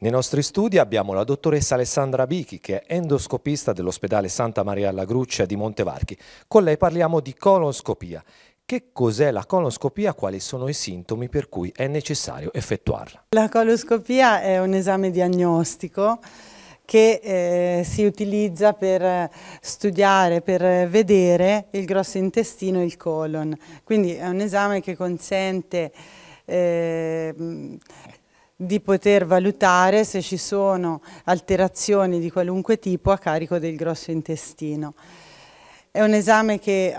Nei nostri studi abbiamo la dottoressa Alessandra Bichi, che è endoscopista dell'ospedale Santa Maria alla Gruccia di Montevarchi. Con lei parliamo di colonscopia. Che cos'è la colonscopia? Quali sono i sintomi per cui è necessario effettuarla? La colonscopia è un esame diagnostico che eh, si utilizza per studiare, per vedere il grosso intestino e il colon. Quindi è un esame che consente eh, di poter valutare se ci sono alterazioni di qualunque tipo a carico del grosso intestino. È un esame che eh,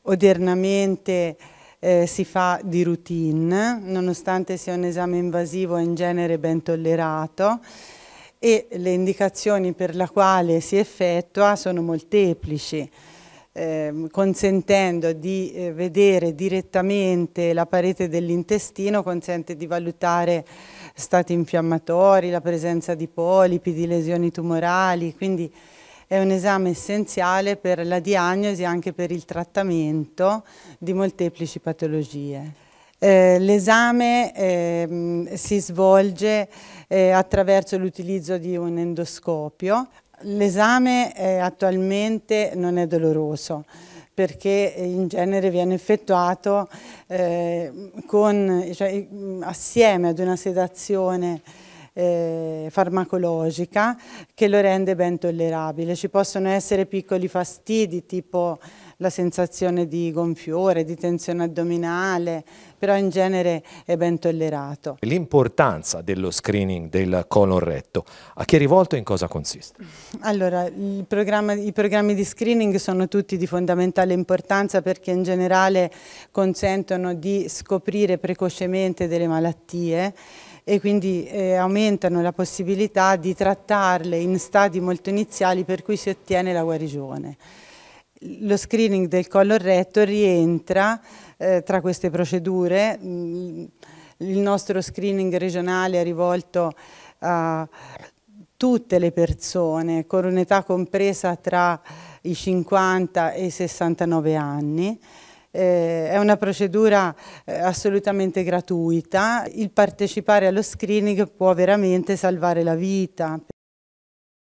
odernamente eh, si fa di routine, nonostante sia un esame invasivo e in genere ben tollerato, e le indicazioni per la quale si effettua sono molteplici. Ehm, consentendo di eh, vedere direttamente la parete dell'intestino, consente di valutare stati infiammatori, la presenza di polipi, di lesioni tumorali, quindi è un esame essenziale per la diagnosi e anche per il trattamento di molteplici patologie. Eh, l'esame ehm, si svolge eh, attraverso l'utilizzo di un endoscopio. L'esame eh, attualmente non è doloroso perché in genere viene effettuato con, cioè, assieme ad una sedazione eh, farmacologica che lo rende ben tollerabile. Ci possono essere piccoli fastidi tipo la sensazione di gonfiore, di tensione addominale, però in genere è ben tollerato. L'importanza dello screening del colon retto, a chi è rivolto e in cosa consiste? Allora, programma, i programmi di screening sono tutti di fondamentale importanza perché in generale consentono di scoprire precocemente delle malattie e quindi eh, aumentano la possibilità di trattarle in stadi molto iniziali per cui si ottiene la guarigione. Lo screening del collo retto rientra eh, tra queste procedure, mm, il nostro screening regionale è rivolto a tutte le persone con un'età compresa tra i 50 e i 69 anni, eh, è una procedura eh, assolutamente gratuita, il partecipare allo screening può veramente salvare la vita.